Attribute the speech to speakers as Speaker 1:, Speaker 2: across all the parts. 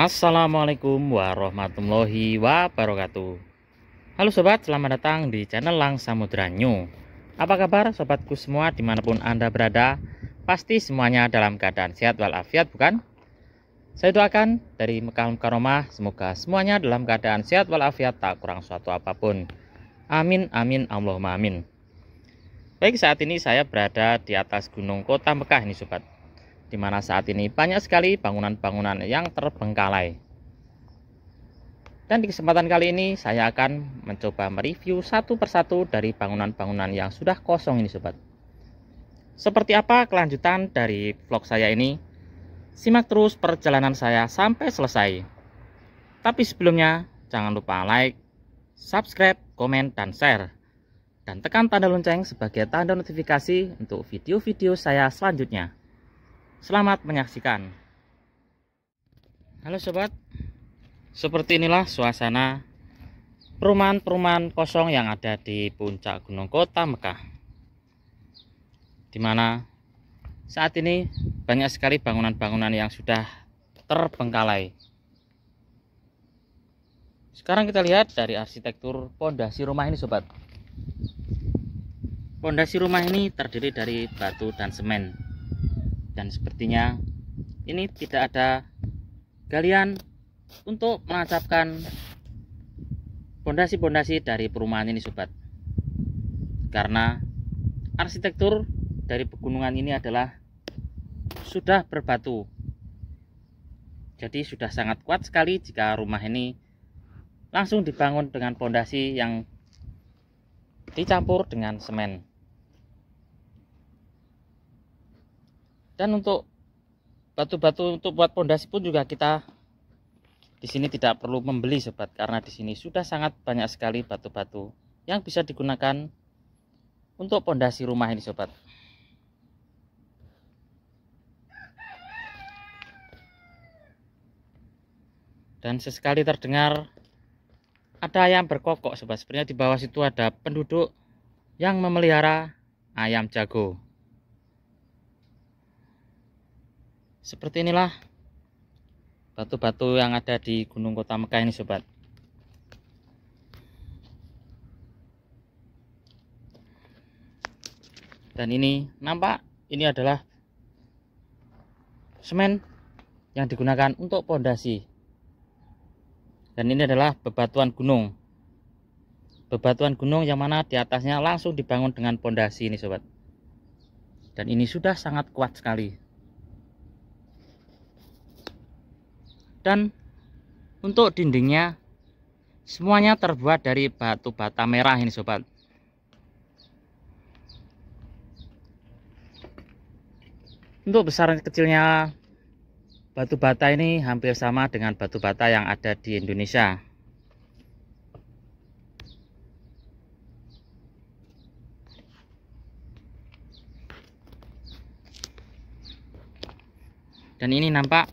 Speaker 1: Assalamualaikum warahmatullahi wabarakatuh Halo sobat, selamat datang di channel Lang Samudra New Apa kabar sobatku semua dimanapun anda berada Pasti semuanya dalam keadaan sehat walafiat bukan? Saya doakan dari Mekah Karomah Semoga semuanya dalam keadaan sehat walafiat tak kurang suatu apapun Amin, amin, Allahumma amin Baik saat ini saya berada di atas gunung kota Mekah ini sobat di mana saat ini banyak sekali bangunan-bangunan yang terbengkalai. Dan di kesempatan kali ini saya akan mencoba mereview satu persatu dari bangunan-bangunan yang sudah kosong ini sobat. Seperti apa kelanjutan dari vlog saya ini? Simak terus perjalanan saya sampai selesai. Tapi sebelumnya jangan lupa like, subscribe, komen, dan share. Dan tekan tanda lonceng sebagai tanda notifikasi untuk video-video saya selanjutnya. Selamat menyaksikan. Halo sobat, seperti inilah suasana perumahan-perumahan kosong yang ada di puncak Gunung Kota Mekah. Dimana saat ini banyak sekali bangunan-bangunan yang sudah terbengkalai. Sekarang kita lihat dari arsitektur pondasi rumah ini sobat. Pondasi rumah ini terdiri dari batu dan semen dan sepertinya ini tidak ada galian untuk menancapkan pondasi-pondasi dari perumahan ini sobat karena arsitektur dari pegunungan ini adalah sudah berbatu jadi sudah sangat kuat sekali jika rumah ini langsung dibangun dengan pondasi yang dicampur dengan semen dan untuk batu-batu untuk buat pondasi pun juga kita di sini tidak perlu membeli sobat karena di sini sudah sangat banyak sekali batu-batu yang bisa digunakan untuk pondasi rumah ini sobat dan sesekali terdengar ada ayam berkokok sobat sebenarnya di bawah situ ada penduduk yang memelihara ayam jago seperti inilah batu-batu yang ada di Gunung Kota Mekah ini sobat dan ini nampak ini adalah semen yang digunakan untuk pondasi dan ini adalah bebatuan gunung bebatuan gunung yang mana di atasnya langsung dibangun dengan pondasi ini sobat dan ini sudah sangat kuat sekali dan untuk dindingnya semuanya terbuat dari batu bata merah ini sobat untuk besaran kecilnya batu bata ini hampir sama dengan batu bata yang ada di Indonesia dan ini nampak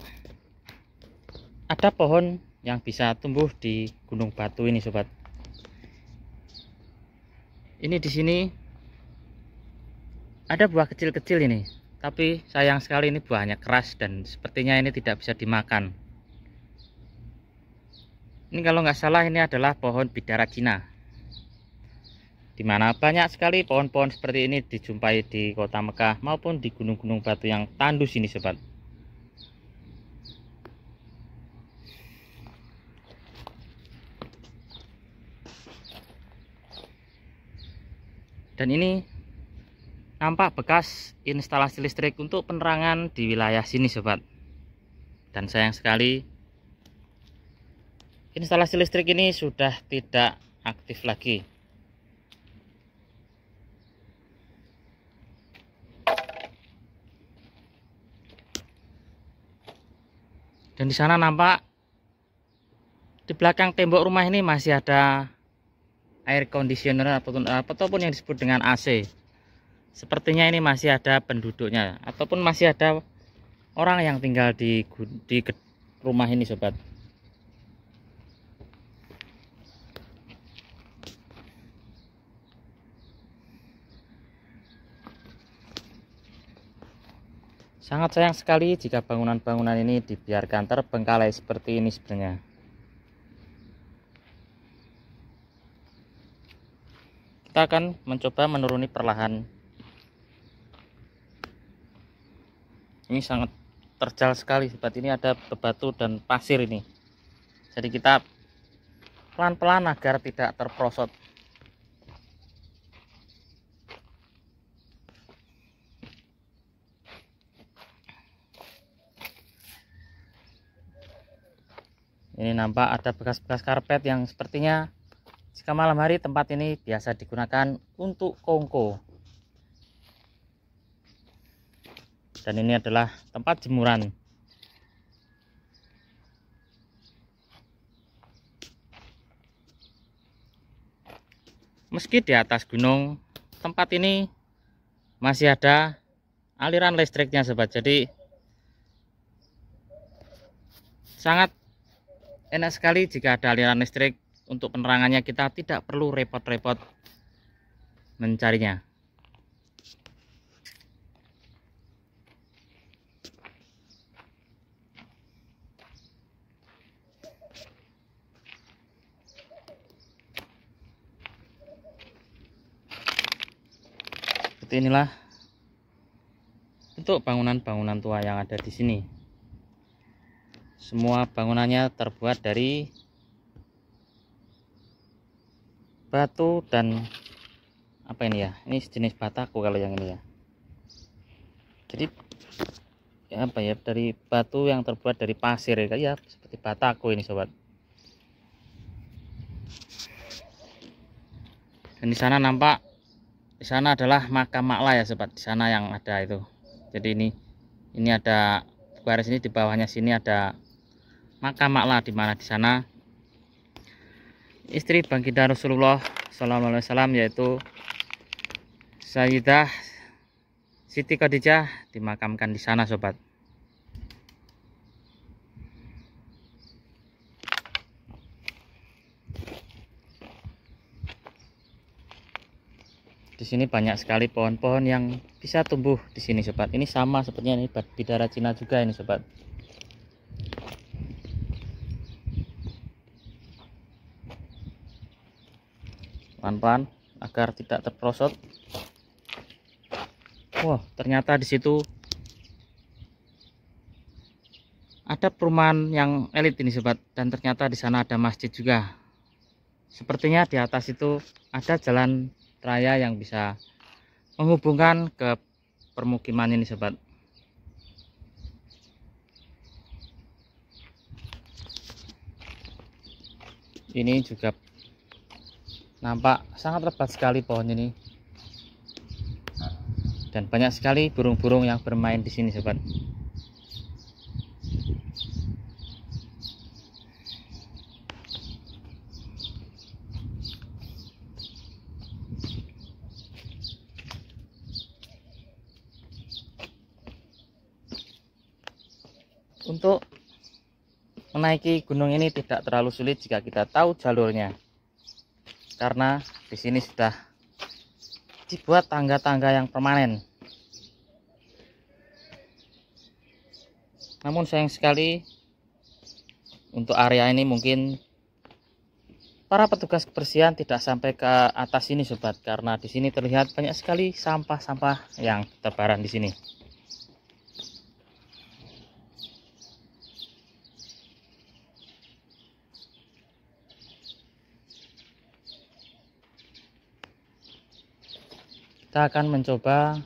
Speaker 1: ada pohon yang bisa tumbuh di Gunung Batu ini sobat ini di sini ada buah kecil-kecil ini tapi sayang sekali ini buahnya keras dan sepertinya ini tidak bisa dimakan ini kalau nggak salah ini adalah pohon bidara Cina dimana banyak sekali pohon-pohon seperti ini dijumpai di kota Mekah maupun di gunung-gunung batu yang tandus ini sobat dan ini nampak bekas instalasi listrik untuk penerangan di wilayah sini sobat dan sayang sekali instalasi listrik ini sudah tidak aktif lagi dan di sana nampak di belakang tembok rumah ini masih ada air conditioner ataupun ataupun yang disebut dengan AC sepertinya ini masih ada penduduknya ataupun masih ada orang yang tinggal di, di rumah ini sobat sangat sayang sekali jika bangunan-bangunan ini dibiarkan terbengkalai seperti ini sebenarnya kita akan mencoba menuruni perlahan ini sangat terjal sekali sebab ini ada bebatu dan pasir ini jadi kita pelan-pelan agar tidak terprosot ini nampak ada bekas-bekas karpet yang sepertinya jika malam hari tempat ini biasa digunakan untuk kongko. Dan ini adalah tempat jemuran. Meski di atas gunung, tempat ini masih ada aliran listriknya sobat. Jadi sangat enak sekali jika ada aliran listrik untuk penerangannya kita tidak perlu repot-repot mencarinya seperti inilah bentuk bangunan-bangunan tua yang ada di sini semua bangunannya terbuat dari batu dan apa ini ya ini jenis bataku kalau yang ini ya jadi ya apa ya dari batu yang terbuat dari pasir ya seperti bataku ini sobat dan di sana nampak di sana adalah makam makla ya sobat di sana yang ada itu jadi ini ini ada garis ini di bawahnya sini ada makam makla di mana di sana istri bangkitan Rasulullah Sallallahu Alaihi Wasallam yaitu Sayyidah Siti Khadijah dimakamkan di sana sobat di sini banyak sekali pohon-pohon yang bisa tumbuh di sini sobat ini sama sepertinya ini bidara Cina juga ini sobat pelan-pelan agar tidak terperosot wah ternyata di situ ada perumahan yang elit ini sobat dan ternyata di sana ada masjid juga sepertinya di atas itu ada jalan raya yang bisa menghubungkan ke permukiman ini sobat ini juga nampak sangat lebat sekali pohon ini dan banyak sekali burung-burung yang bermain di sini sobat untuk menaiki gunung ini tidak terlalu sulit jika kita tahu jalurnya karena di sini sudah dibuat tangga-tangga yang permanen. Namun sayang sekali untuk area ini mungkin para petugas kebersihan tidak sampai ke atas ini, sobat karena di sini terlihat banyak sekali sampah-sampah yang terbaran di sini. kita akan mencoba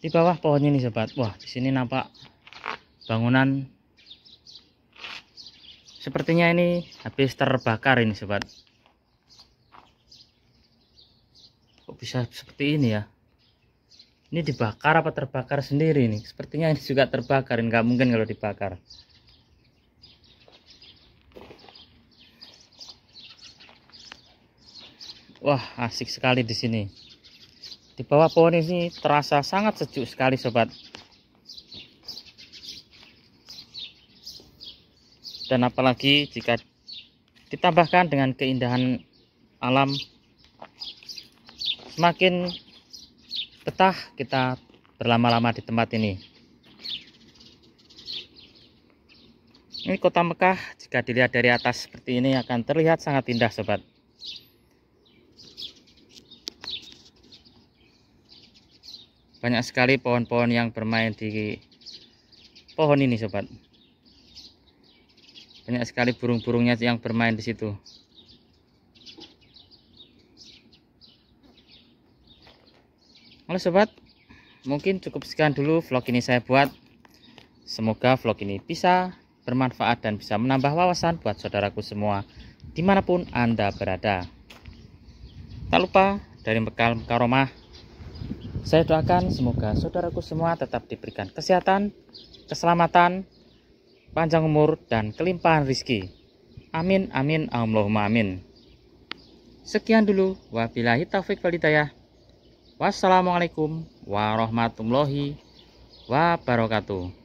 Speaker 1: di bawah pohon ini sobat wah di sini nampak bangunan sepertinya ini habis terbakar ini sobat kok bisa seperti ini ya ini dibakar apa terbakar sendiri ini sepertinya ini juga terbakar Ini nggak mungkin kalau dibakar Wah, asik sekali di sini. Di bawah pohon ini terasa sangat sejuk sekali, sobat. Dan apalagi jika ditambahkan dengan keindahan alam, semakin betah kita berlama-lama di tempat ini. Ini kota Mekah, jika dilihat dari atas seperti ini akan terlihat sangat indah, sobat. banyak sekali pohon-pohon yang bermain di pohon ini sobat banyak sekali burung-burungnya yang bermain di situ halo sobat mungkin cukup sekian dulu vlog ini saya buat semoga vlog ini bisa bermanfaat dan bisa menambah wawasan buat saudaraku semua dimanapun anda berada tak lupa dari bekal-bekal rumah saya doakan semoga saudaraku semua tetap diberikan kesehatan, keselamatan, panjang umur, dan kelimpahan rizki. Amin, amin, Allahumma amin. Sekian dulu, wabillahi taufik walidayah. Wassalamualaikum warahmatullahi wabarakatuh.